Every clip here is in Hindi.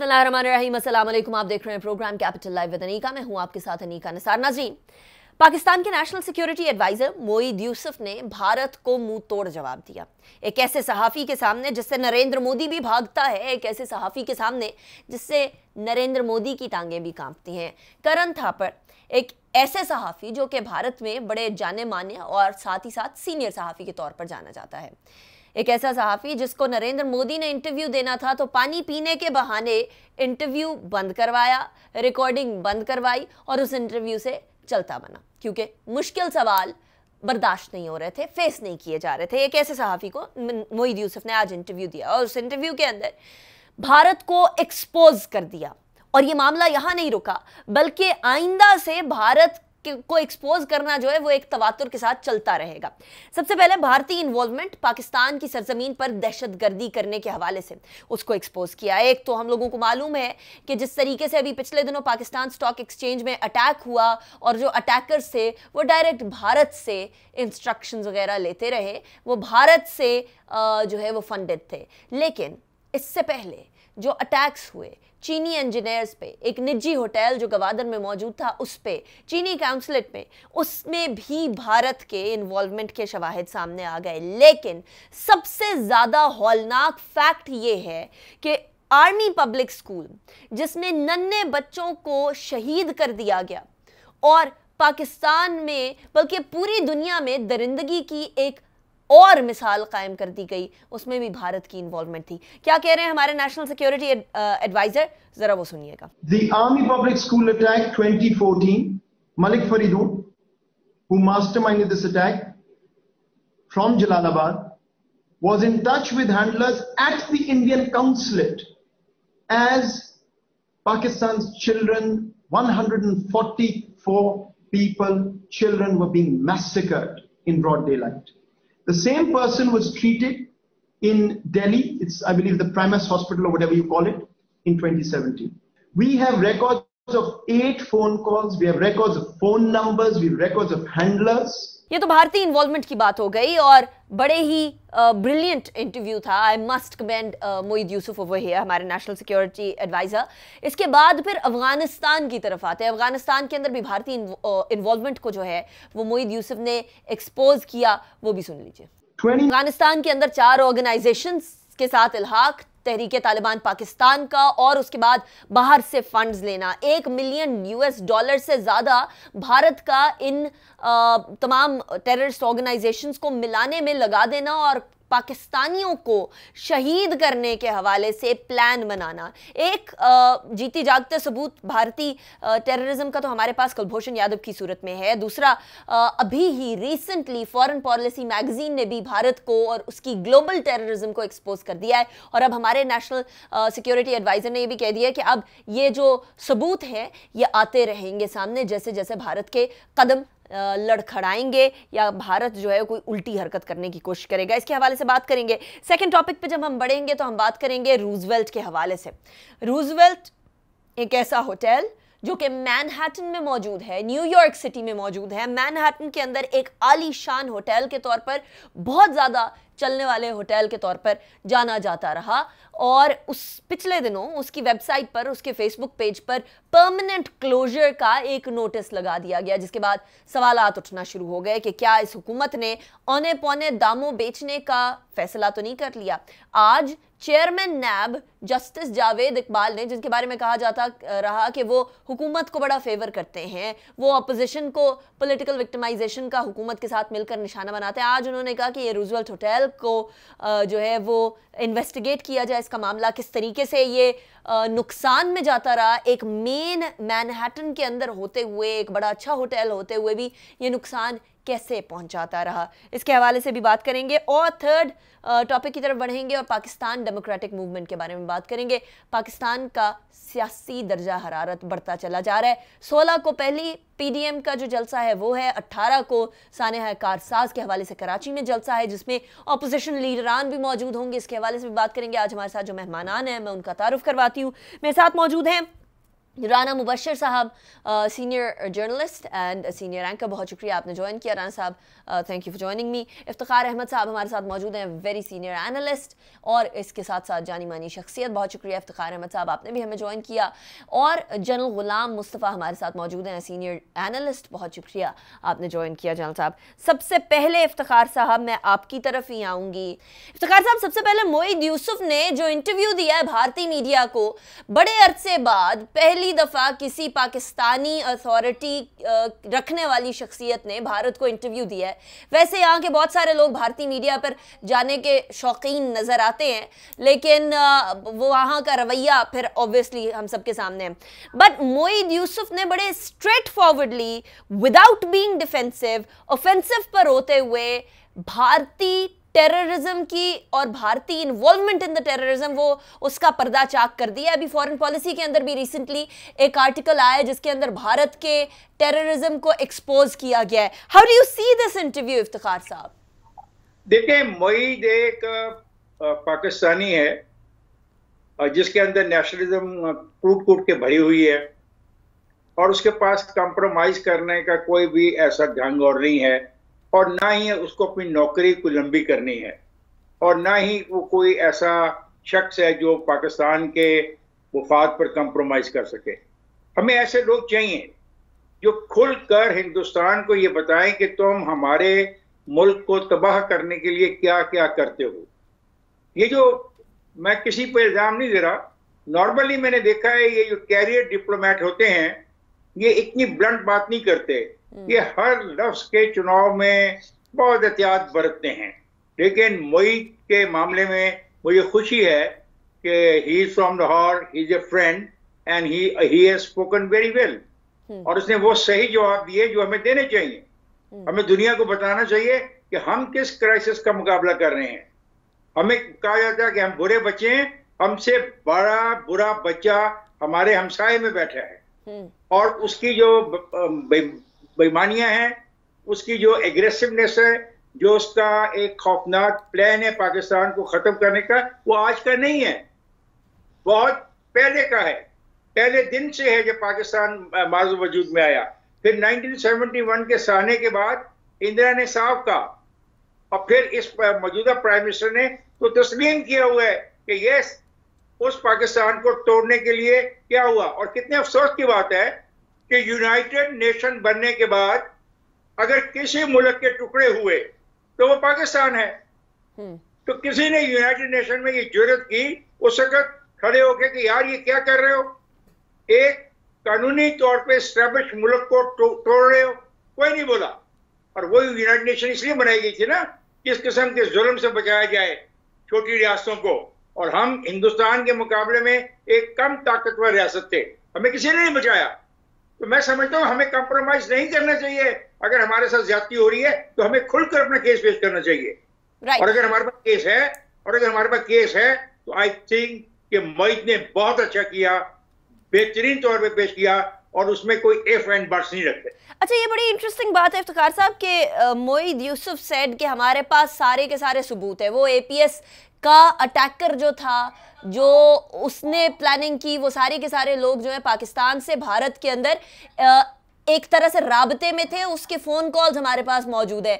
बिस्मिल्लाम असलम आप देख रहे हैं program capital live with Anika मैं हूं आपके साथ अनीका निसार नाजरीन पाकिस्तान के national security adviser Moeed Yusuf ने भारत को मुंह तोड़ जवाब दिया एक ऐसे सहाफ़ी के सामने जिससे नरेंद्र मोदी भी भागता है एक ऐसे सहाफ़ी के सामने जिससे नरेंद्र मोदी की टांगें भी कांपती हैं करण थापर एक ऐसे सहाफ़ी जो कि भारत में बड़े जाने माने और साथ ही साथ सीनियर सहाफ़ी के तौर पर जाना जाता है एक ऐसा सहाफ़ी जिसको नरेंद्र मोदी ने इंटरव्यू देना था तो पानी पीने के बहाने इंटरव्यू बंद करवाया रिकॉर्डिंग बंद करवाई और उस इंटरव्यू से चलता बना क्योंकि मुश्किल सवाल बर्दाश्त नहीं हो रहे थे फेस नहीं किए जा रहे थे एक ऐसे सहाफ़ी को मोईद यूसुफ ने आज इंटरव्यू दिया और उस इंटरव्यू के अंदर भारत को एक्सपोज कर दिया और ये मामला यहाँ नहीं रुका बल्कि आइंदा से भारत को एक्सपोज करना जो है वो एक तवातुर के साथ चलता रहेगा सबसे पहले भारतीय इन्वॉल्वमेंट पाकिस्तान की सरजमीन पर दहशतगर्दी करने के हवाले से उसको एक्सपोज किया एक तो हम लोगों को मालूम है कि जिस तरीके से अभी पिछले दिनों पाकिस्तान स्टॉक एक्सचेंज में अटैक हुआ और जो अटैकर्स थे वो डायरेक्ट भारत से इंस्ट्रक्शन वगैरह लेते रहे वो भारत से जो है वो फंडेड थे लेकिन इससे पहले जो अटैक्स हुए चीनी इंजीनियर्स पे एक निजी होटल जो गवादर में मौजूद था उस पे चीनी काउंसलेट में उसमें भी भारत के इन्वॉल्वमेंट के शवाहद सामने आ गए लेकिन सबसे ज़्यादा हौलनाक फैक्ट ये है कि आर्मी पब्लिक स्कूल जिसमें नन्हे बच्चों को शहीद कर दिया गया और पाकिस्तान में बल्कि पूरी दुनिया में दरिंदगी की एक और मिसाल कायम कर दी गई उसमें भी भारत की इन्वॉल्वमेंट थी क्या कह रहे हैं हमारे नेशनल सिक्योरिटी एडवाइजर जरा वो सुनिएगा army public school attack 2014 Malik Faridoon who masterminded this attack from Jalalabad was in touch with handlers at the Indian consulate as Pakistan children 144 people children were being massacred in broad daylight The same person was treated in Delhi, it's I believe the Primus Hospital or whatever you call it, in 2017. We have records of eight phone calls, we have records of phone numbers, we have records of handlers, ये तो भारतीय इन्वॉल्वमेंट की बात हो गई और बड़े ही ब्रिलियंट इंटरव्यू था I must commend Moeed Yusuf over here हमारे नेशनल सिक्योरिटी एडवाइज़र इसके बाद फिर अफ़गानिस्तान की तरफ आते हैं अफ़गानिस्तान के अंदर भी भारतीय इन्वॉल्वमेंट को जो है वो मोईद यूसुफ ने एक्सपोज किया वो भी सुन लीजिए अफगानिस्तान के अंदर चार ऑर्गेनाइजेशन के साथ इलाहाक तहरीके तालिबान पाकिस्तान का और उसके बाद बाहर से फंड्स लेना एक मिलियन यूएस डॉलर से ज़्यादा भारत का इन आ, तमाम टेररिस्ट ऑर्गेनाइजेशंस को मिलाने में लगा देना और पाकिस्तानियों को शहीद करने के हवाले से प्लान बनाना एक जीती जागते सबूत भारतीय टेररिज्म का तो हमारे पास कुलभूषण यादव की सूरत में है दूसरा अभी ही रिसेंटली फॉरेन पॉलिसी मैगजीन ने भी भारत को और उसकी ग्लोबल टेररिज्म को एक्सपोज कर दिया है और अब हमारे नेशनल सिक्योरिटी एडवाइज़र ने यह भी कह दिया कि अब ये जो सबूत हैं ये आते रहेंगे सामने जैसे जैसे भारत के कदम लड़खड़ाएंगे या भारत जो है कोई उल्टी हरकत करने की कोशिश करेगा इसके हवाले से बात करेंगे सेकंड टॉपिक पे जब हम बढ़ेंगे तो हम बात करेंगे रूजवेल्ट के हवाले से रूजवेल्ट एक ऐसा होटल जो कि मैनहट्टन में मौजूद है न्यूयॉर्क सिटी में मौजूद है मैनहट्टन के अंदर एक आलीशान होटल के तौर पर बहुत ज़्यादा चलने वाले होटल के तौर पर जाना जाता रहा और उस पिछले दिनों उसकी वेबसाइट पर उसके फेसबुक पेज पर परमानेंट क्लोजर का एक नोटिस लगा दिया गया जिसके बाद सवाल उठना शुरू हो गए कि क्या इस हुकूमत ने औने पौने दामों बेचने का फैसला तो नहीं कर लिया आज chairman NAB justice Javed Iqbal ने जिनके बारे में कहा जाता रहा कि वो हुकूमत को बड़ा फेवर करते हैं वो अपोजिशन को पॉलिटिकल विक्टिमाइजेशन का हुकूमत के साथ मिलकर निशाना बनाते हैं आज उन्होंने कहा कि ये रूजवल्ट होटल को जो है वो इन्वेस्टिगेट किया जाए इसका मामला किस तरीके से ये नुकसान में जाता रहा एक मेन मैनहटन के अंदर होते हुए एक बड़ा अच्छा होटल होते हुए भी ये नुकसान कैसे पहुंचाता रहा इसके हवाले से भी बात करेंगे और थर्ड टॉपिक uh, की तरफ बढ़ेंगे और पाकिस्तान डेमोक्रेटिक मूवमेंट के बारे में बात करेंगे पाकिस्तान का सियासी दर्जा हरारत बढ़ता चला जा रहा है सोलह को पहली पीडीएम का जो जलसा है वो है 18 को सानह कारसाज के हवाले से कराची में जलसा है जिसमें अपोजिशन लीडरान भी मौजूद होंगे इसके हवाले से भी बात करेंगे आज हमारे साथ जो मेहमान हैं मैं उनका तारुफ करवाती हूँ मेरे साथ मौजूद हैं राना मुबशर साहब senior journalist and senior anchor बहुत शुक्रिया आपने ज्वाइन किया राना साहब thank you for joining me Iftikhar Ahmad साहब हमारे साथ मौजूद हैं वेरी सीनियर एनालिस्ट और इसके साथ साथ जानी मानी शख्सियत बहुत शुक्रिया इफ्तार अहमद साहब आपने भी हमें ज्वाइन किया और जनरल गुलाम मुस्तफ़ा हमारे साथ मौजूद हैं सीनियर एनालिस्ट बहुत शुक्रिया आपने ज्वाइन किया जनरल साहब सबसे पहले इफ्तार साहब मैं आपकी तरफ ही आऊँगी इफ्तार साहब सबसे पहले मोईद यूसुफ ने जो इंटरव्यू दिया है भारतीय मीडिया को बड़े अरसे बाद पहले पहली दफ़ा किसी पाकिस्तानी अथॉरिटी रखने वाली शख्सियत ने भारत को इंटरव्यू दिया है वैसे यहाँ के बहुत सारे लोग भारतीय मीडिया पर जाने के शौकीन नज़र आते हैं लेकिन वो वहाँ का रवैया फिर ऑब्वियसली हम सबके सामने है बट मोईद यूसुफ ने बड़े straightforwardly without being defensive offensive पर होते हुए भारतीय टेररिज्म की और भारतीय इन्वॉल्वमेंट इन द टेररिज्म वो उसका पर्दाचाक कर दिया अभी फॉरेन पॉलिसी के अंदर भी रिसेंटली एक आर्टिकल आया जिसके अंदर भारत के टेररिज्म को एक्सपोज किया गया है how do you see this interview Iftikhar साहब देखिए मोईद एक पाकिस्तानी है जिसके अंदर नेशनलिज्म कूट कूट के भरी हुई है और उसके पास कंप्रोमाइज करने का कोई भी ऐसा ढंग और नहीं है और ना ही उसको अपनी नौकरी को लंबी करनी है और ना ही वो कोई ऐसा शख्स है जो पाकिस्तान के वफात पर कंप्रोमाइज कर सके हमें ऐसे लोग चाहिए जो खुल कर हिंदुस्तान को ये बताएं कि तुम हमारे मुल्क को तबाह करने के लिए क्या क्या करते हो ये जो मैं किसी पर इल्ज़ाम नहीं दे रहा नॉर्मली मैंने देखा है ये जो कैरियर डिप्लोमेट होते हैं ये इतनी ब्लंट बात नहीं करते हम्म। ये हर लफ्ज के चुनाव में बहुत एहतियात बरतते हैं लेकिन मोई के मामले में मुझे खुशी है कि he is from Lahore he is a friend and he he has spoken very well और उसने वो सही जवाब दिए जो हमें देने चाहिए हम्म। हमें दुनिया को बताना चाहिए कि हम किस क्राइसिस का मुकाबला कर रहे हैं हमें कहा जाता है कि हम बुरे बच्चे हैं हमसे बड़ा बुरा बच्चा हमारे हमसाये में बैठा है हम्म। और उसकी जो बेईमानियां हैं उसकी जो एग्रेसिवनेस है जो उसका एक खौफनाक प्लान है पाकिस्तान को खत्म करने का वो आज का नहीं है बहुत पहले का है पहले दिन से है जब पाकिस्तान माज वजूद में आया फिर 1971 के सहने के बाद इंदिरा ने साफ कहा और फिर इस मौजूदा प्राइम मिनिस्टर ने तो तस्लीम किया हुआ है कि यस उस पाकिस्तान को तोड़ने के लिए क्या हुआ और कितने अफसोस की बात है कि यूनाइटेड नेशन बनने के बाद अगर किसी मुल्क के टुकड़े हुए तो वो पाकिस्तान है हम्म। तो किसी ने यूनाइटेड नेशन में ये जरूरत की उस वक्त खड़े होके कि यार ये क्या कर रहे हो एक कानूनी तौर पे स्टैब्लिश मुल्क को तो, तोड़ रहे हो कोई नहीं बोला और वो यूनाइटेड नेशन इसलिए बनाई गई थी ना किस किस्म के जुल्म से बचाया जाए छोटी रियासतों को और हम हिंदुस्तान के मुकाबले में एक कम ताकतवर रियासत थे हमें किसी ने नहीं बचाया तो मैं समझता हूं हमें कॉम्प्रोमाइज नहीं करना चाहिए अगर हमारे साथ ज्यादा हो रही है तो हमें खुलकर अपना केस पेश करना चाहिए right. और अगर हमारे पास केस है और अगर हमारे पास केस है तो आई थिंक कि मईद ने बहुत अच्छा किया बेहतरीन तौर पर पेश किया और उसमें कोई एफ एंड बर्स नहीं रखते अच्छा ये बड़ी इंटरेस्टिंग बात है इफ्तार साहब के मोईद यूसुफ सेड के हमारे पास सारे के सारे सबूत है वो एपीएस का अटैकर जो था जो उसने प्लानिंग की वो सारे के सारे लोग जो है पाकिस्तान से भारत के अंदर एक तरह से राबते में थे उसके फ़ोन कॉल्स हमारे पास मौजूद है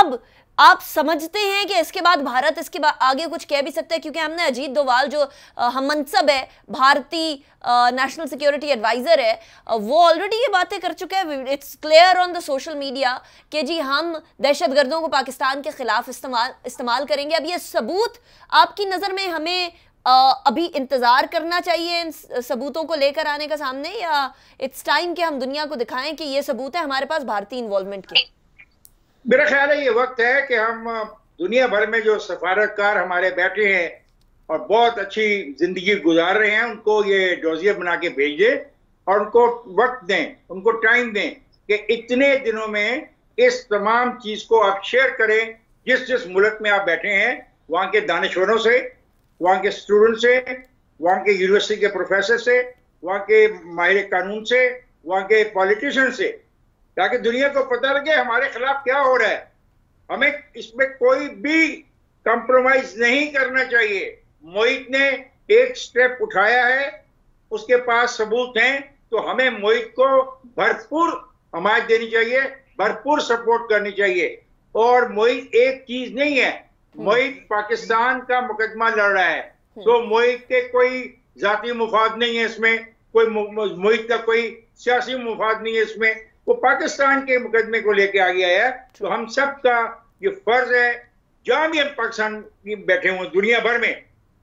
अब आप समझते हैं कि इसके बाद भारत इसके बाद आगे कुछ कह भी सकता है क्योंकि हमने अजीत डोवाल जो हम मनसब है भारतीय नेशनल सिक्योरिटी एडवाइज़र है वो ऑलरेडी ये बातें कर चुके हैं it's clear on the social media कि जी हम दहशतगर्दों को पाकिस्तान के ख़िलाफ़ इस्तेमाल इस्तेमाल करेंगे अब ये सबूत आपकी नज़र में हमें अभी इंतज़ार करना चाहिए इन सबूतों को लेकर आने का सामने या इट्स टाइम कि हम दुनिया को दिखाएं कि ये सबूत है हमारे पास भारतीय इन्वॉल्वमेंट के मेरा ख्याल है ये वक्त है कि हम दुनिया भर में जो सफारतकार हमारे बैठे हैं और बहुत अच्छी जिंदगी गुजार रहे हैं उनको ये डोजियर बना के भेज दें और उनको वक्त दें उनको टाइम दें कि इतने दिनों में इस तमाम चीज को आप शेयर करें जिस जिस मुल्क में आप बैठे हैं वहाँ के दानश्वरों से वहां के स्टूडेंट से वहाँ के यूनिवर्सिटी के प्रोफेसर से वहां के माहिर कानून से वहां के पॉलिटिशियन से ताकि दुनिया को पता लगे हमारे खिलाफ क्या हो रहा है हमें इसमें कोई भी कंप्रोमाइज नहीं करना चाहिए मोहित ने एक स्टेप उठाया है उसके पास सबूत हैं तो हमें मोहित को भरपूर हमायत देनी चाहिए भरपूर सपोर्ट करनी चाहिए और मोहित एक चीज नहीं है हम्म। मोहित पाकिस्तान का मुकदमा लड़ रहा है हम्म। तो मोहित के कोई जाति मुफाद नहीं है इसमें कोई मोहित का कोई सियासी मुफाद नहीं है इसमें वो पाकिस्तान के मुकदमे को लेके आ गया है तो हम सब का ये फर्ज है जहां भी हम पाकिस्तान में बैठे हुए दुनिया भर में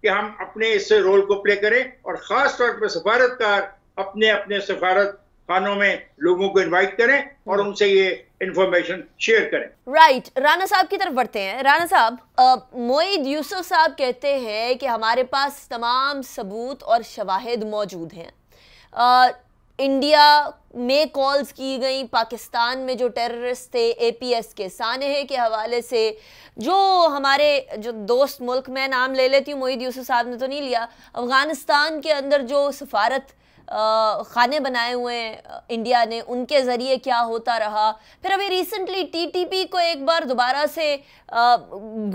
कि हम अपने इस रोल को प्ले करें और खास तौर पर सफारतकार अपने अपने सफारत खानों में लोगों को इनवाइट करें और हम्म। उनसे ये इंफॉर्मेशन शेयर करें राइट right. राणा साहब की तरफ बढ़ते हैं राणा साहब मोईद यूसुफ साहब कहते हैं कि हमारे पास तमाम सबूत और शवाहिद मौजूद हैं इंडिया में कॉल्स की गई पाकिस्तान में जो टेररिस्ट थे एपीएस के सानहे के हवाले से जो हमारे जो दोस्त मुल्क मैं नाम ले लेती हूँ मोहित यूसुफ साहब ने तो नहीं लिया अफ़गानिस्तान के अंदर जो सफारत खाने बनाए हुए हैं इंडिया ने उनके ज़रिए क्या होता रहा फिर अभी रिसेंटली टीटीपी को एक बार दोबारा से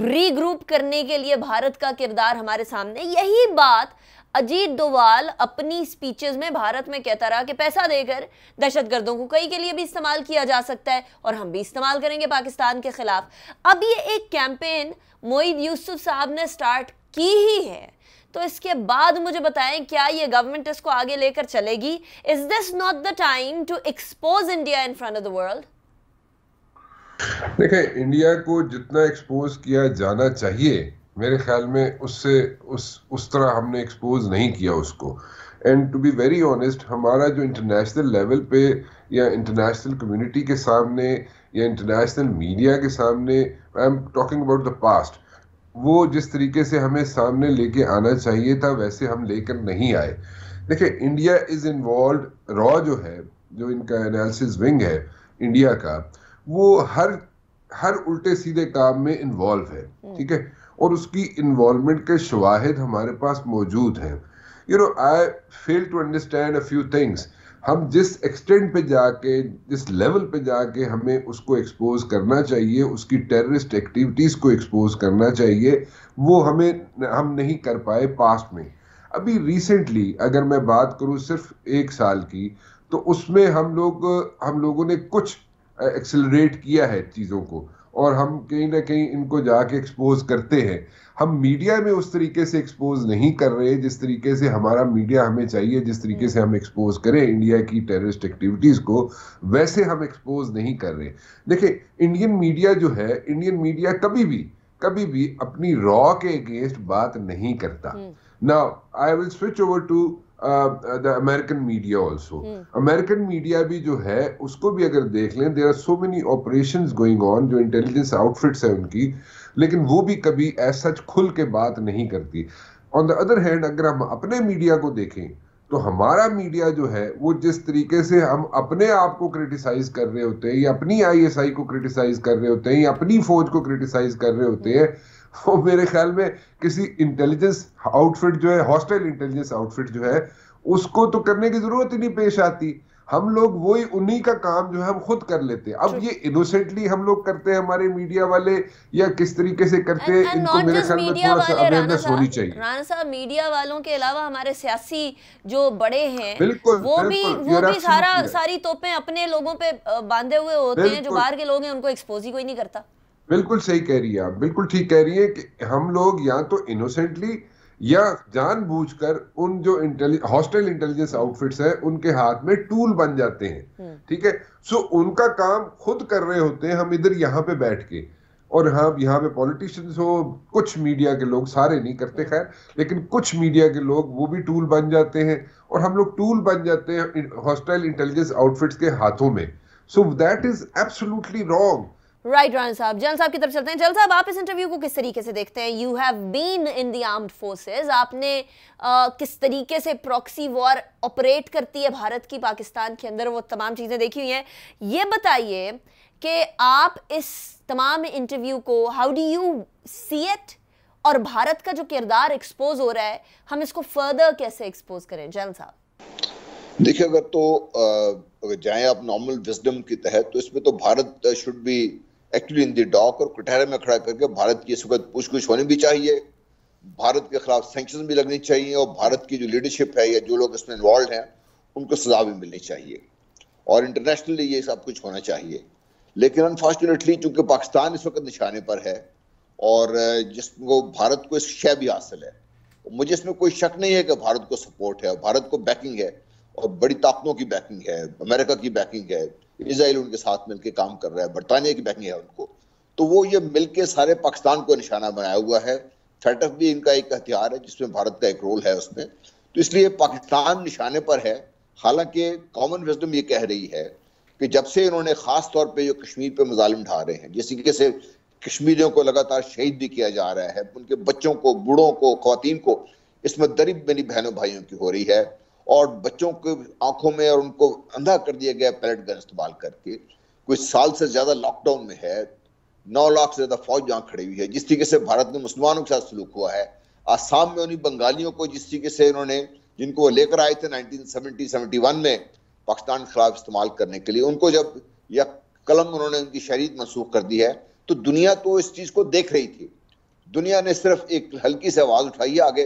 रीग्रुप करने के लिए भारत का किरदार हमारे सामने यही बात अजीत डोवाल अपनी स्पीचेस में भारत में कहता रहा कि पैसा देकर दहशतगर्दों को कई के लिए भी इस्तेमाल किया जा सकता है और हम भी इस्तेमाल करेंगे पाकिस्तान के खिलाफ अब ये एक कैंपेन मोईद यूसुफ साहब ने स्टार्ट की ही है तो इसके बाद मुझे बताएं क्या ये गवर्नमेंट इसको आगे लेकर चलेगी is this not the time to expose India in front of the world देखें इंडिया को जितना एक्सपोज किया जाना चाहिए मेरे ख्याल में उससे उस उस तरह हमने एक्सपोज नहीं किया उसको and to be very honest हमारा जो इंटरनेशनल लेवल पे या इंटरनेशनल कम्युनिटी के सामने या इंटरनेशनल मीडिया के सामने I am talking about the past वो जिस तरीके से हमें सामने लेके आना चाहिए था वैसे हम लेकर नहीं आए देखिए इंडिया इज़ इन्वॉल्व रॉ जो है जो इनका एनालिसिस विंग है इंडिया का वो हर हर उल्टे सीधे काम में इन्वॉल्व है हम्म। ठीक है और उसकी इन्वॉल्वमेंट के शवाहद हमारे पास मौजूद हैं you know I fail to understand a few things हम जिस एक्सटेंट पे जाके जिस लेवल पे जाके हमें उसको एक्सपोज करना चाहिए उसकी टेररिस्ट एक्टिविटीज़ को एक्सपोज करना चाहिए वो हमें हम नहीं कर पाए पास्ट में अभी रिसेंटली अगर मैं बात करूँ सिर्फ एक साल की तो उसमें हम लोग हम लोगों ने कुछ एक्सेलरेट किया है चीज़ों को और हम कहीं ना कहीं इनको जाके एक्सपोज करते हैं हम मीडिया में उस तरीके से एक्सपोज नहीं कर रहे जिस तरीके से हमारा मीडिया हमें चाहिए जिस तरीके से हम एक्सपोज करें इंडिया की टेररिस्ट एक्टिविटीज को वैसे हम एक्सपोज नहीं कर रहे देखिए इंडियन मीडिया जो है इंडियन मीडिया कभी भी कभी भी अपनी रॉ के अगेंस्ट बात नहीं करता now I will switch over to the American media also American media भी जो है उसको भी अगर देख लें there are so many operation going on जो इंटेलिजेंस आउटफिट्स है उनकी लेकिन वो भी कभी एज सच खुल के बात नहीं करती ऑन द अदर हैंड अगर हम अपने मीडिया को देखें तो हमारा मीडिया जो है वो जिस तरीके से हम अपने आप को क्रिटिसाइज कर रहे होते हैं या अपनी आईएसआई को क्रिटिसाइज कर रहे होते हैं या अपनी फौज को क्रिटिसाइज कर रहे होते hmm. हैं वो मेरे ख्याल में किसी इंटेलिजेंस आउटफिट जो है हॉस्टल इंटेलिजेंस आउटफिट जो है उसको तो करने की जरूरत ही नहीं पेश आती हम लोग वही उन्हीं का काम जो है हम खुद कर लेते हैं अब ये इनोसेंटली हम लोग करते हैं हमारे मीडिया वाले या किस तरीके से करते हैं इनको मेरे ख्याल में थोड़ा सा अवेयरनेस होनी चाहिए राणा साहब मीडिया वालों के अलावा हमारे सियासी जो बड़े हैं बिल्कुल वो बिल्कुल, भी वो भी सारा सारी तोपें अपने लोगों पे बांधे हुए होते हैं जो बाहर के लोग हैं उनको एक्सपोज ही कोई नहीं करता बिल्कुल सही कह रही है आप बिल्कुल ठीक कह रही है कि हम लोग या तो इनोसेंटली या जानबूझकर उन जो हॉस्टेल इंटेलिजेंस आउटफिट्स हैं उनके हाथ में टूल बन जाते हैं हम्म। ठीक है सो उनका काम खुद कर रहे होते हैं हम इधर यहाँ पे बैठ के और हाँ यहाँ पे पॉलिटिशियंस हो कुछ मीडिया के लोग सारे नहीं करते हम्म। खैर लेकिन कुछ मीडिया के लोग वो भी टूल बन जाते हैं और हम लोग टूल बन जाते हैं हॉस्टाइल इंटेलिजेंस आउटफिट्स के हाथों में so that is absolutely wrong right Rana साहब जल साहब की तरफ चलते हैं जल साहब आप इस इंटरव्यू को किस तरीके से देखते हैं you have been in the armed forces आपने आ, किस तरीके से प्रॉक्सी वॉर ऑपरेट करती है भारत की पाकिस्तान के अंदर वो तमाम चीज़ें देखी हुई हैं ये बताइए कि आप इस तमाम इंटरव्यू को how do you see it और भारत का जो किरदार एक्सपोज हो रहा है हम इसको फर्दर कैसे एक्सपोज करें जल साहब देखिए अगर तो अगर जाए आप नॉर्मल विजडम के तहत तो इसमें तो Bharat should be actually in the dock और कटहरे में खड़ा करके भारत की इस वक्त गुछ होनी भी चाहिए भारत के खिलाफ सेंक्शन भी लगनी चाहिए और भारत की जो लीडरशिप है या जो लोग इसमें इन्वॉल्व हैं उनको सजा भी मिलनी चाहिए और इंटरनेशनली ये सब कुछ होना चाहिए लेकिन अनफॉर्चुनेटली चूंकि पाकिस्तान इस वक्त निशाने पर है और जिसको भारत को इस शय भी हासिल है मुझे इसमें कोई शक नहीं है कि भारत को सपोर्ट है भारत को बैकिंग है और बड़ी ताकतों की बैकिंग है अमेरिका की बैकिंग है इसराइल उनके साथ मिलकर काम कर रहा है बरतानिया की बहनी है उनको तो वो ये मिलकर सारे पाकिस्तान को निशाना बनाया हुआ है फैटफ भी इनका एक हथियार है जिसमें भारत का एक रोल है उसमें तो इसलिए पाकिस्तान निशाने पर है हालांकि कॉमन विजडम ये कह रही है कि जब से इन्होंने खास तौर पे जो कश्मीर पे मुजालिम ढा रहे हैं जिस तरीके से कश्मीरियों को लगातार शहीद भी किया जा रहा है उनके बच्चों को बूढ़ों को खातन को इसमें दरिब मेरी बहनों भाइयों की हो रही है और बच्चों के आंखों में और उनको अंधा कर दिया गया पैलेट गन इस्तेमाल करके कुछ साल से ज्यादा लॉकडाउन में है नौ लाख से ज्यादा फौज यहाँ खड़ी हुई है जिस तरीके से भारत में मुसलमानों के साथ सलूक हुआ है आसाम में उन्हीं बंगालियों को जिस तरीके से उन्होंने जिनको वो लेकर आए थे 1970 71 में पाकिस्तान के खिलाफ इस्तेमाल करने के लिए उनको जब यह कलम उन्होंने उनकी शरीद मनसूख कर दी है तो दुनिया तो इस चीज को देख रही थी दुनिया ने सिर्फ एक हल्की सी आवाज उठाई है आगे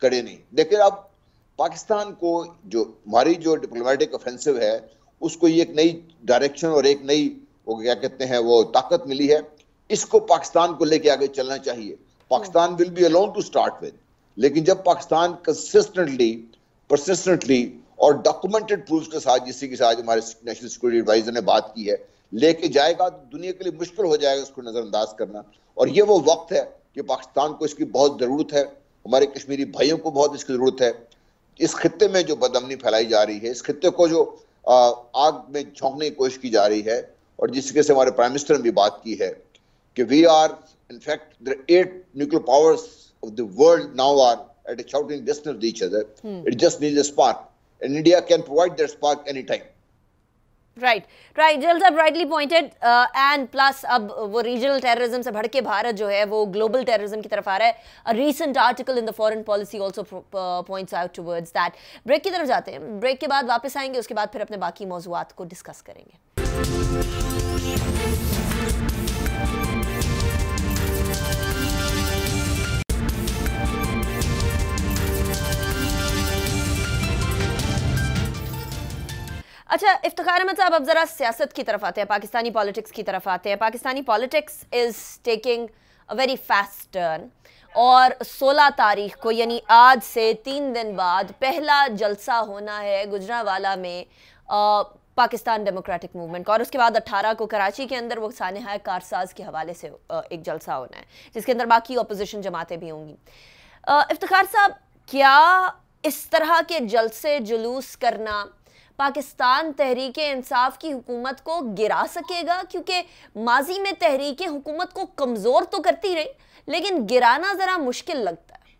कड़े नहीं लेकिन अब पाकिस्तान को जो हमारी जो डिप्लोमेटिक ऑफेंसिव है उसको ये एक नई डायरेक्शन और एक नई वो क्या कहते हैं वो ताकत मिली है इसको पाकिस्तान को लेके आगे चलना चाहिए Pakistan will be alone to start with लेकिन जब पाकिस्तान कंसिस्टेंटली परसिस्टेंटली और डॉक्यूमेंटेड प्रूफ के साथ जिसके साथ हमारे नेशनल सिक्योरिटी एडवाइजर ने बात की है लेके जाएगा तो दुनिया के लिए मुश्किल हो जाएगा उसको नज़रअंदाज करना और ये वो वक्त है कि पाकिस्तान को इसकी बहुत ज़रूरत है हमारे कश्मीरी भाइयों को बहुत इसकी ज़रूरत है इस खत्े में जो बदमनी फैलाई जा रही है इस खत्े को जो आग में झोंकने की कोशिश की जा रही है और जिस तरीके से हमारे प्राइम मिनिस्टर ने भी बात की है कि we are in fact the eight nuclear powers of the world now are at a shouting distance of each other it just needs a spark and India can provide that spark any time right जल्द अब राइटली पॉइंटेड एंड प्लस अब वो रीजनल टेररिज्म से भड़के भारत जो है वो ग्लोबल टेररिज्म की तरफ आ रहा है a recent article in the foreign policy also points out towards that break की तरफ जाते हैं ब्रेक के बाद वापस आएंगे उसके बाद फिर अपने बाकी मौजूद को डिस्कस करेंगे अच्छा इफ्तार अहमद साहब अब ज़रा सियासत की तरफ आते हैं पाकिस्तानी पॉलिटिक्स की तरफ आते हैं Pakistani politics is taking a very fast turn और 16 तारीख को यानी आज से तीन दिन बाद पहला जलसा होना है गुजरावाला में आ, पाकिस्तान डेमोक्रेटिक मूवमेंट का और उसके बाद 18 को कराची के अंदर वो सानह कारसाज के हवाले से एक जलसा होना है जिसके अंदर बाकी अपोजिशन जमातें भी होंगी इफ्तार साहब क्या इस तरह के जलसे जुलूस करना पाकिस्तान तहरीक इंसाफ की हुकूमत को गिरा सकेगा क्योंकि माजी में तहरीक हुकूमत को कमज़ोर तो करती रही लेकिन गिराना ज़रा मुश्किल लगता है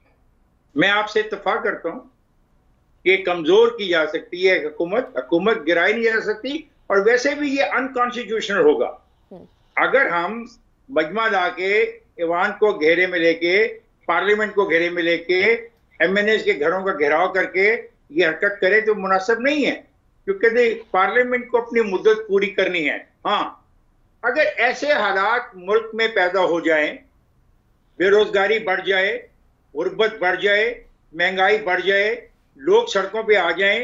मैं आपसे इतफा करता हूँ कि कमज़ोर की जा सकती है हुकूमत हुकूमत गिराई नहीं जा सकती और वैसे भी ये अनकॉन्स्टिट्यूशनल होगा हम्म। अगर हम मजमा ला के ईवान को घेरे में लेके पार्लियामेंट को घेरे में लेके एम के घरों का घेराव करके ये हरकत करे तो मुनासिब नहीं है क्योंकि पार्लियामेंट को अपनी मुद्दत पूरी करनी है हाँ अगर ऐसे हालात मुल्क में पैदा हो जाए बेरोजगारी बढ़ जाए गुर्बत बढ़ जाए महंगाई बढ़ जाए लोग सड़कों पे आ जाएं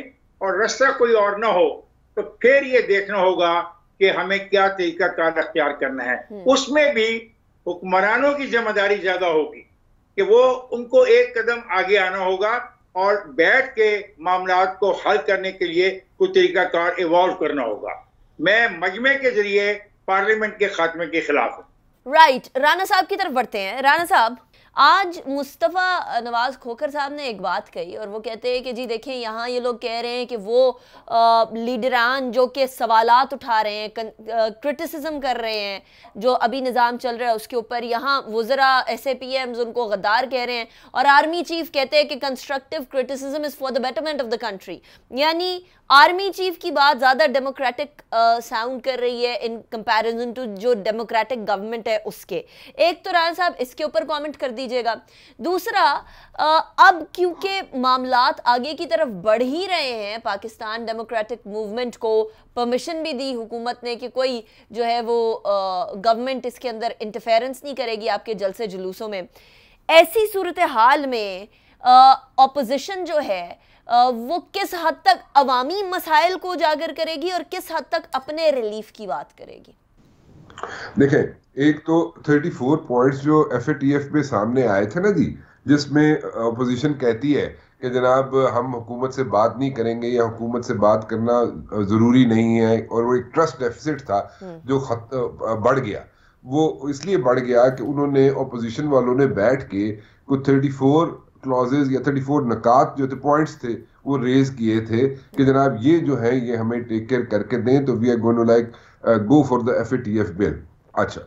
और रास्ता कोई और ना हो तो फिर ये देखना होगा कि हमें क्या तरीका कार अख्तियार करना है हम्म। उसमें भी हुक्मरानों की जिम्मेदारी ज्यादा होगी कि वो उनको एक कदम आगे आना होगा और बैठ के मामला को हल करने के लिए कोई तरीकाकार इवॉल्व करना होगा मैं मजमे के जरिए पार्लियामेंट के खात्मे के खिलाफ हूँ राइट राणा साहब की तरफ बढ़ते हैं राणा साहब आज मुस्तफ़ा नवाज़ खोखर साहब ने एक बात कही और वो कहते हैं कि जी देखें यहाँ ये लोग कह रहे हैं कि वो लीडरान जो कि सवालत उठा रहे हैं क्रिटिसिज्म कर रहे हैं जो अभी निज़ाम चल रहा है उसके ऊपर यहाँ वो ज़रा एस ए पी एम्स उनको गद्दार कह रहे हैं और आर्मी चीफ कहते हैं कि constructive criticism is for the betterment of the country यानी आर्मी चीफ की बात ज़्यादा डेमोक्रेटिक साउंड कर रही है इन कंपेरिजन टू जो डेमोक्रेटिक गवर्नमेंट है उसके एक तो राय साहब इसके ऊपर कॉमेंट कर दी लीजिएगा दूसरा अब क्योंकि मामला आगे की तरफ बढ़ ही रहे हैं पाकिस्तान डेमोक्रेटिक मूवमेंट को परमिशन भी दी हुकूमत ने कि कोई जो है वो गवर्नमेंट इसके अंदर इंटरफेरेंस नहीं करेगी आपके जलसे जुलूसों में ऐसी सूरत हाल में अपोजिशन जो है आ, वो किस हद तक अवामी मसाइल को उजागर करेगी और किस हद तक अपने रिलीफ की बात करेगी देखे एक तो 34 पॉइंट्स जो एफ में सामने आए थे ना जी जिसमें अपोजिशन कहती है कि जनाब हम हुकूमत से बात नहीं करेंगे या हुकूमत से बात करना ज़रूरी नहीं है और वो एक ट्रस्ट डेफिसिट था हम्म। जो खत बढ़ गया वो इसलिए बढ़ गया कि उन्होंने अपोजिशन वालों ने बैठ के कुछ 34 क्लॉजेज या 34 नकात जो थे पॉइंट्स थे वो रेज किए थे कि जनाब ये जो है ये हमें टेक केयर करके दें तो we are going to like go for the F A T F bill अच्छा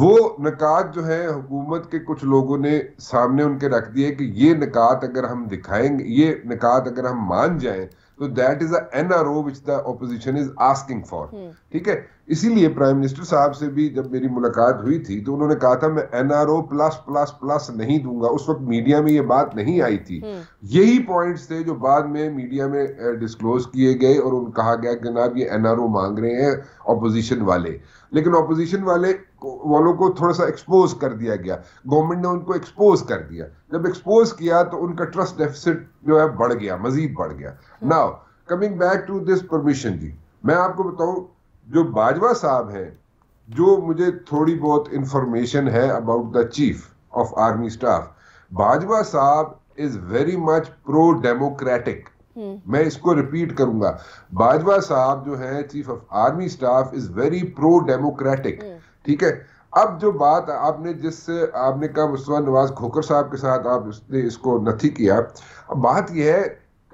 वो निकात जो है हुकूमत के कुछ लोगों ने सामने उनके रख दिए कि ये निकात अगर हम दिखाएंगे ये निकात अगर हम मान जाएं तो that is R O which the opposition is asking for ठीक है इसीलिए प्राइम मिनिस्टर साहब से भी जब मेरी मुलाकात हुई थी तो उन्होंने कहा था मैं एनआरओ प्लस प्लस प्लस नहीं दूंगा उस वक्त मीडिया में ये बात नहीं आई थी hmm. यही पॉइंट्स थे जो बाद में मीडिया में डिस्क्लोज किए गए और उन कहा गया कि जनाब ये एनआरओ मांग रहे हैं ऑपोजिशन वाले लेकिन ऑपोजिशन वाले वालों को थोड़ा सा एक्सपोज कर दिया गया गवर्नमेंट ने उनको एक्सपोज कर दिया जब एक्सपोज किया तो उनका ट्रस्ट डेफिसिट जो है बढ़ गया मजीद बढ़ गया now coming back to this permission जी मैं आपको बताऊं जो बाजवा साहब है जो मुझे थोड़ी बहुत इंफॉर्मेशन है about the chief of army staff Bajwa साहब is very much pro democratic मैं इसको रिपीट करूंगा बाजवा साहब जो है chief of army staff is very pro democratic ठीक है अब जो बात आपने जिस आपने कहा मुस्तफा नवाज खोकर साहब के साथ आप इसको नथी किया अब बात यह है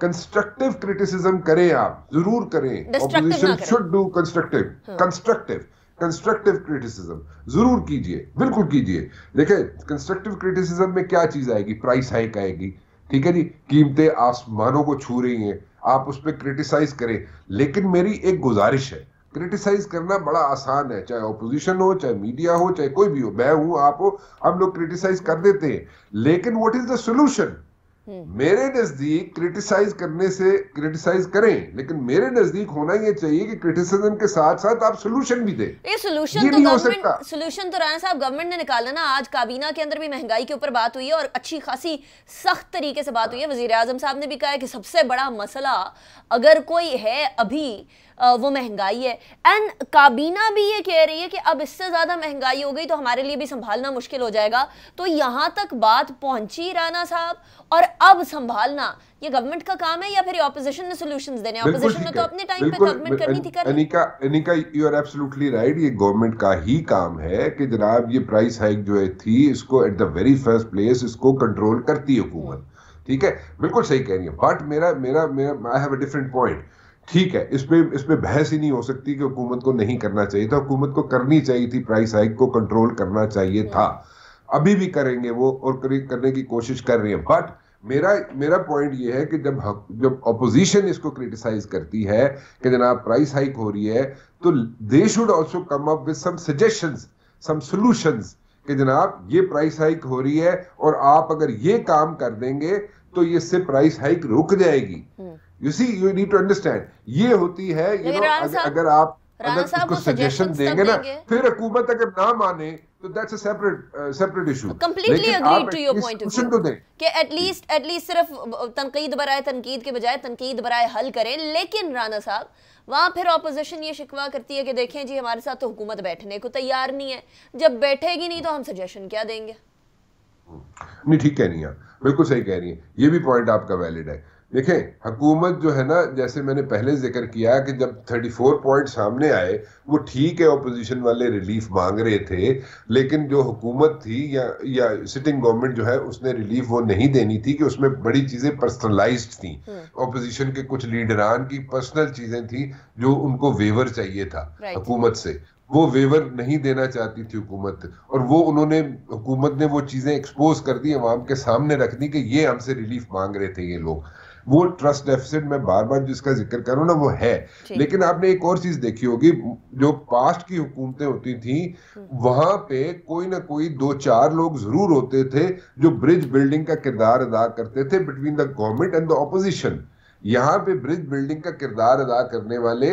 कंस्ट्रक्टिव क्रिटिसिज्म करें आप जरूर करें opposition should do constructive constructive constructive criticism जरूर कीजिए बिल्कुल कीजिए देखिए कंस्ट्रक्टिव क्रिटिसिज्म में क्या चीज आएगी प्राइस हाइक आएगी ठीक है जी कीमतें आसमानों को छू रही हैं आप उस पर क्रिटिसाइज करें लेकिन मेरी एक गुजारिश है क्रिटिसाइज करना बड़ा आसान है चाहे ऑपोजिशन हो चाहे मीडिया हो चाहे कोई भी हो मैं हूं आप हो हम लोग क्रिटिसाइज कर देते हैं लेकिन what is the solution hmm. मेरे नजदीक क्रिटिसाइज करने से क्रिटिसाइज करें लेकिन मेरे नजदीक होना ये चाहिए कि क्रिटिसिज्म के साथ साथ आप सोल्यूशन भी दें ये सोल्यूशन तो नहीं हो सकता सोल्यूशन तो राणा साहब गवर्नमेंट ने निकाला ना आज काबीना के अंदर भी महंगाई के ऊपर बात हुई है और अच्छी खासी सख्त तरीके से बात हुई है वजीर आजम साहब ने भी कहा है कि सबसे बड़ा मसला अगर कोई है अभी वो महंगाई है एंड काबीना भी ये कह रही है कि अब इससे ज़्यादा महंगाई हो गई तो हमारे लिए भी संभालना मुश्किल हो जाएगा तो यहाँ तक बात पहुँची राना साहब और अब संभालना ये गवर्नमेंट का काम है या फिर ऑपोजिशन ने सोल्यूशन देने ऑपोजिशन ने तो अपने टाइम पे गवर्नमेंट करनी थी कर Anika Anika you are absolutely right ये गवर्नमेंट का ही काम है कि जनाब ये प्राइस हाइक जो है थी इसको at the very first place इसको कंट्रोल करती है हुकूमत हम्म। ठीक है बिल्कुल सही कह रही है बट मेरा मेरा मेरा I have a different point ठीक है इस पे इस पे बहस ही नहीं हो सकती कि हुकूमत को नहीं करना चाहिए था हुकूमत को करनी चाहिए थी प्राइस हाइक को कंट्रोल करना चाहिए था अभी भी करेंगे वो और करने की कोशिश कर रहे हैं बट मेरा मेरा पॉइंट ये है कि जब जब अपोजिशन इसको क्रिटिसाइज करती है कि जनाब प्राइस हाइक हो रही है तो they should also come up with some suggestion some solution कि जनाब ये प्राइस हाइक हो रही है और आप अगर ये काम कर देंगे तो इससे प्राइस हाइक रुक जाएगी hmm. You see you need to understand ये होती है यू नो अगर, अगर आप अगर उसको सजेशन देंगे ना फिर हुकूमत अगर ना माने तो that's a separate separate issue completely to your point of view कि एटलीस्ट एटलीस्ट सिर्फ uh, लेकिन राना साहब वहाँ फिर ऑपोजिशन ये शिकवा करती है कि देखें जी हमारे साथ तो हुकूमत बैठने को तैयार नहीं है जब बैठेगी नहीं तो हम सजेशन क्या देंगे नहीं ठीक कह रही हैं बिल्कुल सही कह रही हैं ये भी पॉइंट आपका वैलिड है देखें हुकूमत जो है ना जैसे मैंने पहले जिक्र किया कि जब 34 पॉइंट सामने आए वो ठीक है अपोजिशन वाले रिलीफ मांग रहे थे लेकिन जो हुकूमत थी या या सिटिंग गवर्नमेंट जो है उसने रिलीफ वो नहीं देनी थी कि उसमें बड़ी चीज़ें पर्सनलाइज थी अपोजिशन हम्म। के कुछ लीडरान की पर्सनल चीज़ें थी जो उनको वेवर चाहिए था हुकूमत से वो वेवर नहीं देना चाहती थी हुकूमत और वो उन्होंने हुकूमत ने वो चीज़ें एक्सपोज कर दी आवाम के सामने रख दी कि ये हमसे रिलीफ मांग रहे थे ये लोग वो ट्रस्ट डेफिसिट में बार बार जिसका जिक्र करूँ ना वो है लेकिन आपने एक और चीज देखी होगी जो पास्ट की हुकूमतें होती थी हम्म। वहां पे कोई ना कोई दो चार लोग जरूर होते थे जो ब्रिज बिल्डिंग का किरदार अदा करते थे between the government and the opposition यहाँ पे ब्रिज बिल्डिंग का किरदार अदा करने वाले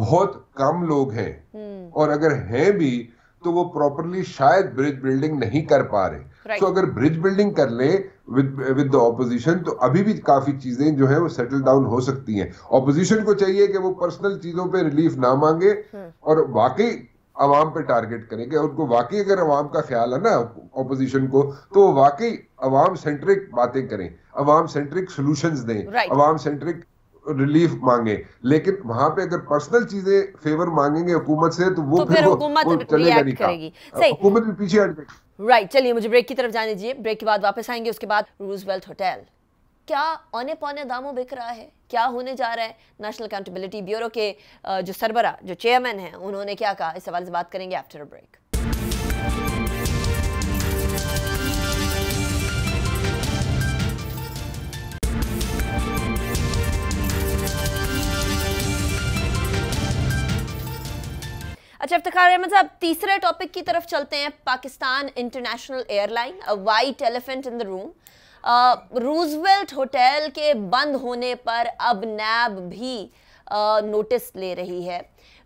बहुत कम लोग हैं हम्म। और अगर हैं भी तो वो प्रॉपरली शायद ब्रिज बिल्डिंग नहीं कर पा रहे right. अगर ब्रिज बिल्डिंग कर ले विद विद द ऑपोजिशन तो अभी भी काफी चीजें जो है वो सेटल डाउन हो सकती हैं ऑपोजिशन को चाहिए कि वो पर्सनल चीजों पे रिलीफ ना मांगे hmm. और वाकई अवाम पे टारगेट करेंगे उनको वाकई अगर अवाम का ख्याल है ना ऑपोजिशन को तो वाकई अवाम सेंट्रिक बातें करें अवाम सेंट्रिक सोल्यूशन दें अवाम सेंट्रिक रिलीफ मांगे लेकिन वहां पे अगर पर्सनल चीजें फेवर मांगेंगे हुकूमत से तो वो तो फिर हुकूमत रिएक्ट करेगी हाँ, सही हुकूमत भी पीछे हट जाएगी राइट चलिए मुझे ब्रेक की तरफ जाने दीजिए ब्रेक के बाद वापस आएंगे उसके बाद रूजवेल्ट होटल क्या औने पौने दामों बिक रहा है क्या होने जा रहा है नेशनल अकाउंटेबिलिटी ब्यूरो के जो सरबरा जो चेयरमैन हैं उन्होंने क्या कहा इस हवाले से बात करेंगे आफ्टर ब्रेक अच्छा इफ्तार अहमद साहब तीसरे टॉपिक की तरफ चलते हैं Pakistan international airline white elephant in the room Roosevelt hotel के बंद होने पर अब नैब भी नोटिस ले रही है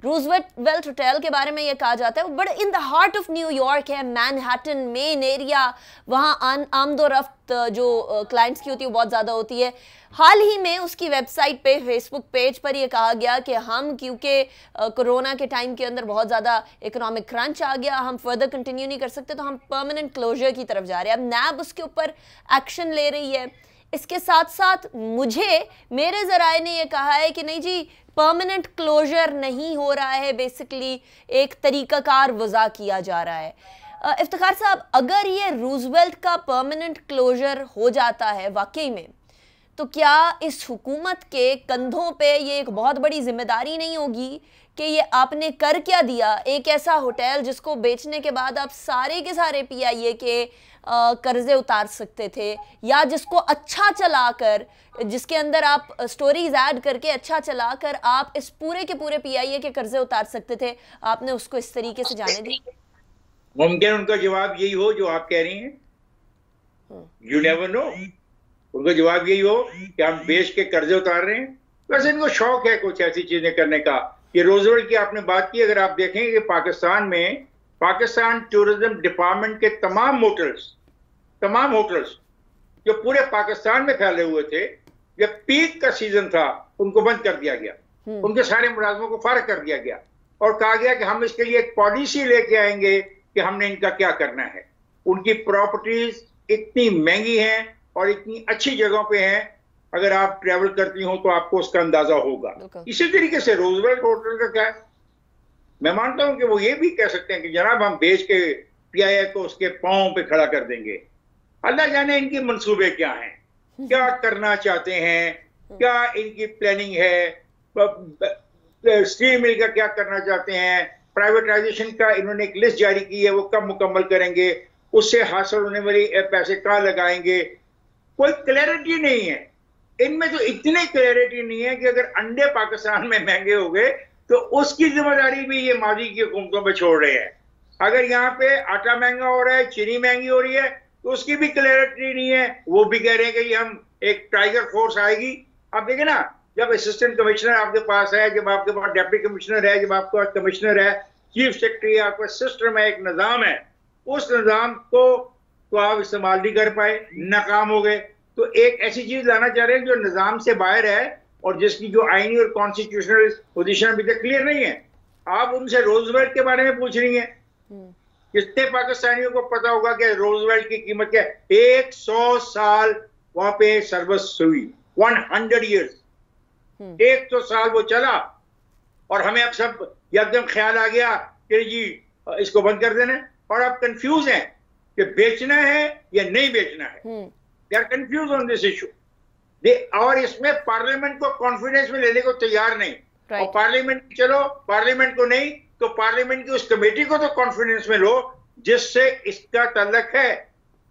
रूजवेट होटल के बारे में ये कहा जाता है वो बड़े in the heart of New York है मैनहट्टन मेन एरिया वहाँ आमदोरफ्त जो क्लाइंट्स की होती है बहुत ज़्यादा होती है हाल ही में उसकी वेबसाइट पे फेसबुक पेज पर यह कहा गया कि हम क्योंकि कोरोना के टाइम के अंदर बहुत ज़्यादा इकोनॉमिक क्रंच आ गया हम फर्दर कंटिन्यू नहीं कर सकते तो हम परमानेंट क्लोजर की तरफ जा रहे हैं अब नैब उसके ऊपर एक्शन ले रही है इसके साथ साथ मुझे मेरे ज़राए ने यह कहा है कि नहीं जी परमानेंट क्लोजर नहीं हो रहा है बेसिकली एक तरीकाकार वज़ा किया जा रहा है इफ्तार साहब अगर ये रूजवेल्ट का परमानेंट क्लोजर हो जाता है वाकई में तो क्या इस हुकूमत के कंधों पे ये एक बहुत बड़ी जिम्मेदारी नहीं होगी कि ये आपने कर क्या दिया एक ऐसा होटल जिसको बेचने के बाद आप सारे के सारे पी आई ए के कर्ज़े उतार सकते थे या जिसको अच्छा चलाकर जिसके अंदर आप स्टोरीज ऐड करके अच्छा चलाकर आप इस पूरे के पूरे पीआईए के कर्ज़े उतार सकते थे आपने उसको इस तरीके से जाने दी मुमकिन उनका जवाब यही हो जो आप कह रही हैं यू नेवर नो उनका जवाब यही हो कि हम देश के कर्जे उतार रहे हैं वैसे इनको शौक है कुछ ऐसी चीजें करने का ये रोजवेल की आपने बात की अगर आप देखेंगे पाकिस्तान में पाकिस्तान टूरिज्म डिपार्टमेंट के तमाम होटल्स तमाम होटल्स जो पूरे पाकिस्तान में फैले हुए थे जब पीक का सीजन था उनको बंद कर दिया गया हम्म। उनके सारे मुलाजमों को फारग कर दिया गया और कहा गया कि हम इसके लिए एक पॉलिसी लेके आएंगे कि हमने इनका क्या करना है उनकी प्रॉपर्टीज इतनी महंगी हैं और इतनी अच्छी जगहों पे हैं अगर आप ट्रैवल करती हो तो आपको उसका अंदाजा होगा इसी तरीके से रोजवेल्ट होटल का क्या है मैं मानता हूं कि वो ये भी कह सकते हैं कि जनाब हम बेच के पीआईए को उसके पाँव पे खड़ा कर देंगे अल्लाह जाने इनके मंसूबे क्या हैं क्या करना चाहते हैं क्या इनकी प्लानिंग है स्टील मिल का क्या करना चाहते हैं प्राइवेटाइजेशन का इन्होंने एक लिस्ट जारी की है वो कब मुकम्मल करेंगे उससे हासिल होने वाली पैसे कहाँ लगाएंगे कोई क्लैरिटी नहीं है इनमें तो इतनी क्लैरिटी नहीं है कि अगर अंडे पाकिस्तान में महंगे हो गए तो उसकी जिम्मेदारी भी ये माजी की हुकूमतों पर छोड़ रहे हैं अगर यहाँ पे आटा महंगा हो रहा है चीनी महंगी हो रही है तो उसकी भी क्लैरिटी नहीं है वो भी कह रहे हैं कि हम एक टाइगर फोर्स आएगी आप देखें ना जब असिस्टेंट कमिश्नर आपके पास है जब आपके पास डेप्टी कमिश्नर है जब आपके पास कमिश्नर है चीफ सेक्रेटरी है आपका सिस्टम है एक निज़ाम है उस निज़ाम को तो आप इस्तेमाल नहीं कर पाए नाकाम हो गए तो एक ऐसी चीज लाना चाह रहे हैं जो निज़ाम से बाहर है और जिसकी जो आईनी और कॉन्स्टिट्यूशनल पोजिशन अभी तक क्लियर नहीं है आप उनसे रोजवेल्ट के बारे में पूछ रही है हम्म। कितने पाकिस्तानियों को पता होगा कि रोजवेल्ट की कीमत क्या है एक सौ साल वहां पे सर्विस हुई वन हंड्रेड ईयर्स एक सौ साल वो चला और हमें अब सब एकदम ख्याल आ गया कि जी इसको बंद कर देना और आप कंफ्यूज हैं कि बेचना है या नहीं बेचना है they are confuse on this issue they और इसमें पार्लियामेंट को कॉन्फिडेंस में लेने को तैयार नहीं right. और पार्लियामेंट चलो पार्लियामेंट को नहीं तो पार्लियामेंट की उस कमेटी को तो कॉन्फिडेंस में लो जिससे इसका तलक है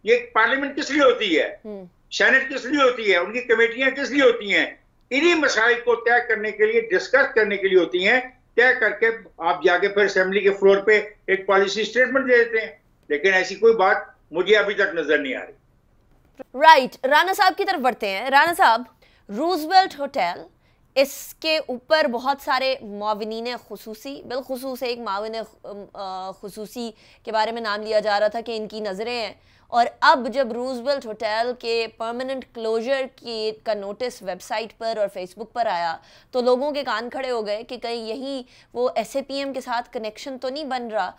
ये पार्लियामेंट किस लिए होती है hmm. हम्म। सेनेट किस लिए होती है उनकी कमेटियां किस लिए होती हैं इन्हीं मसाइल को तय करने के लिए डिस्कस करने के लिए होती हैं तय करके आप जाके फिर असेंबली के फ्लोर पे एक पॉलिसी स्टेटमेंट दे देते हैं लेकिन ऐसी कोई बात मुझे अभी तक नजर नहीं आ रही राइट राना राणा साहब की तरफ बढ़ते हैं राणा साहब रूजवेल्ट होटल इसके ऊपर बहुत सारे माविन खसूसी बिलखसूस एक माविन खसूसी के बारे में नाम लिया जा रहा था कि इनकी नज़रें हैं और अब जब रूजवेल्ट होटल के परमानेंट क्लोजर की का नोटिस वेबसाइट पर और फेसबुक पर आया तो लोगों के कान खड़े हो गए कि कहीं यहीं वो एस के साथ कनेक्शन तो नहीं बन रहा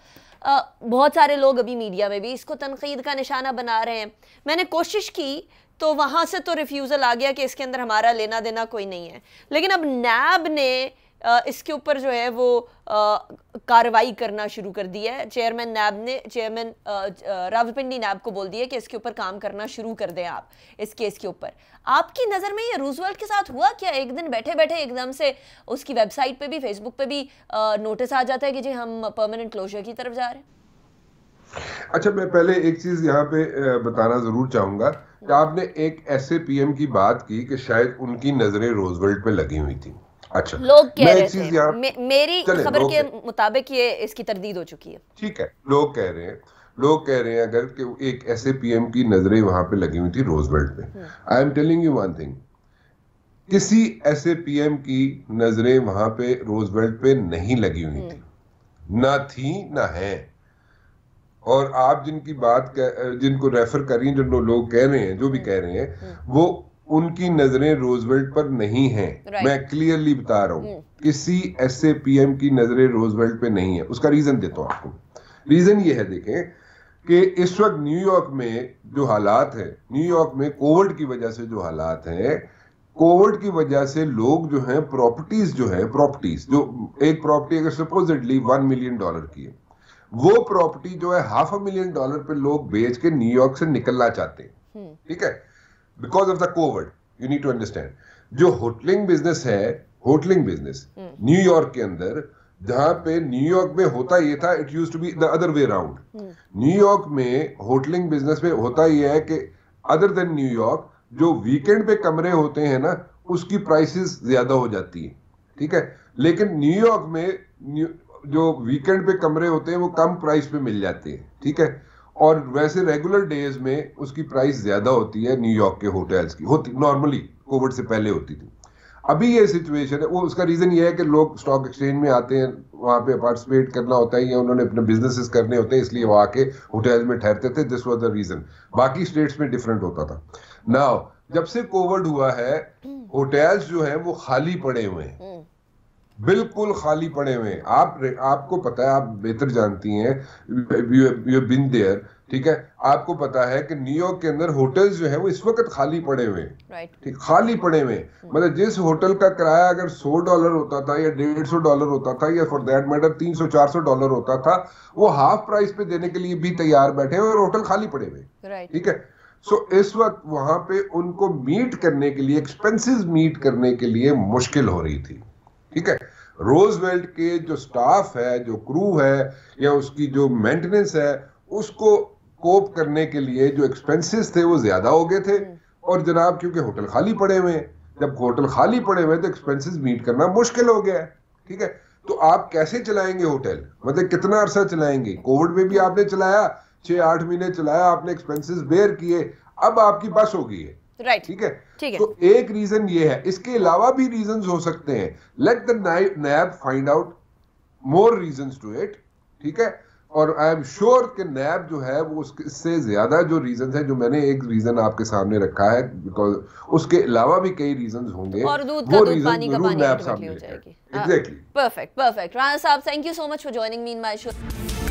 बहुत सारे लोग अभी मीडिया में भी इसको तनकीद का निशाना बना रहे हैं मैंने कोशिश की तो वहाँ से तो रिफ्यूज़ल आ गया कि इसके अंदर हमारा लेना देना कोई नहीं है लेकिन अब नैब ने इसके ऊपर जो है वो कार्रवाई करना शुरू कर दी है चेयरमैन नैब ने चेयरमैन रावपिंडी नैब को बोल दिया कि इसके ऊपर काम करना शुरू कर दें आप इस केस के ऊपर आपकी नज़र में ये रूजवेल्ट के साथ हुआ क्या एक दिन बैठे बैठे एकदम से उसकी वेबसाइट पे भी फेसबुक पे भी आ, नोटिस आ जाता है कि जी हम परमानेंट क्लोजर की तरफ जा रहे हैं अच्छा मैं पहले एक चीज़ यहाँ पे बताना ज़रूर चाहूंगा कि आपने एक ऐसे पीएम की बात की कि शायद उनकी नज़रें रोजवेल्ट पे लगी हुई थी अच्छा लोग कह रहे थे मे, मेरी खबर के मुताबिक ये इसकी तरदीद हो चुकी है ठीक है लोग कह रहे हैं लोग कह रहे हैं अगर कि एक ऐसे पीएम की नजरें वहां पे लगी हुई थी रोजवेल्ट पे I am telling you one thing किसी ऐसे पीएम की नजरें वहां पे रोजवेल्ट पे नहीं लगी हुई थी हम्म। ना थी ना है और आप जिनकी बात कर, जिनको रेफर कर रही हैं जो लोग कह रहे हैं जो भी हम्म। कह रहे हैं हम्म। वो उनकी नजरें रोजवेल्ट पर नहीं है right. मैं क्लियरली बता रहा हूँ किसी एस ए पी एम की नजरें रोजवेल्ट पे नहीं है उसका रीजन देता हूँ आपको रीजन ये है देखें कि इस वक्त न्यूयॉर्क में जो हालात है न्यूयॉर्क में कोविड की वजह से जो हालात है कोविड की वजह से लोग जो हैं प्रॉपर्टीज जो है प्रॉपर्टीज जो एक प्रॉपर्टी अगर सपोजिटली वन मिलियन डॉलर की है वो प्रॉपर्टी जो है हाफ अ मिलियन डॉलर पे लोग बेच के न्यूयॉर्क से निकलना चाहते हैं हम्म। ठीक है because of the covid you need to understand जो होटलिंग बिजनेस है होटलिंग बिजनेस न्यूयॉर्क हम्म। के अंदर जहां पे न्यूयॉर्क में होता ये था it use to be the other way round New York में होटलिंग बिजनेस में होता ये है कि अदर देन न्यूयॉर्क जो वीकेंड पे कमरे होते हैं ना उसकी प्राइसेस ज्यादा हो जाती है ठीक है लेकिन न्यूयॉर्क में न्यू, जो वीकेंड पे कमरे होते हैं वो कम प्राइस पे मिल जाते हैं ठीक है और वैसे रेगुलर डेज में उसकी प्राइस ज्यादा होती है न्यूयॉर्क के होटल्स की होती नॉर्मली कोविड से पहले होती थी अभी ये सिचुएशन है वो उसका रीज़न ये है कि लोग स्टॉक एक्सचेंज में आते हैं वहां पे पार्टिसिपेट करना होता है या उन्होंने अपने बिजनेसेस करने होते हैं इसलिए वो आके होटल्स में ठहरते थे दिस वॉज द रीज़न बाकी स्टेट्स में डिफरेंट होता था नाउ जब से कोविड हुआ है होटल्स जो है वो खाली पड़े हुए हैं बिल्कुल खाली पड़े हुए आप आपको पता है आप बेहतर जानती हैं यू बिन देयर ठीक है आपको पता है कि न्यूयॉर्क के अंदर होटल्स जो है वो इस वक्त खाली पड़े हुए हैं right. खाली पड़े हुए hmm. मतलब जिस होटल का किराया अगर सो डॉलर होता था या डेढ़ सौ डॉलर होता था या फॉर दैट मैटर तीन सौ चार सौ डॉलर होता था वो हाफ प्राइस पे देने के लिए भी तैयार बैठे हुए और होटल खाली पड़े हुए ठीक है सो so, इस वक्त वहां पे उनको मीट करने के लिए एक्सपेंसेस मीट करने के लिए मुश्किल हो रही थी ठीक है रोजवेल्ट के जो स्टाफ है जो क्रू है या उसकी जो मेंटेनेंस है उसको कोप करने के लिए जो एक्सपेंसेस थे वो ज्यादा हो गए थे हम्म। और जनाब क्योंकि होटल खाली पड़े हुए हैं जब होटल खाली पड़े हुए तो एक्सपेंसेस मीट करना मुश्किल हो गया है ठीक है तो आप कैसे चलाएंगे होटल मतलब कितना अरसा चलाएंगे कोविड में भी आपने चलाया छह आठ महीने चलाया आपने एक्सपेंसिस बेयर किए अब आपकी बस हो गई है ठीक है ठीक है तो एक रीजन ये है इसके अलावा भी रीजन हो सकते हैं let the NAB find out more reason to it ठीक है और आई एम श्योर कि नैब जो है वो उससे ज्यादा जो रीजन है जो मैंने एक रीजन आपके सामने रखा है बिकॉज उसके अलावा भी कई रीजन होंगे और दूध का दूध पानी का पानी हो जाएगी एग्जैक्टली परफेक्ट परफेक्ट राणा साहब thank you so much for joining me in my show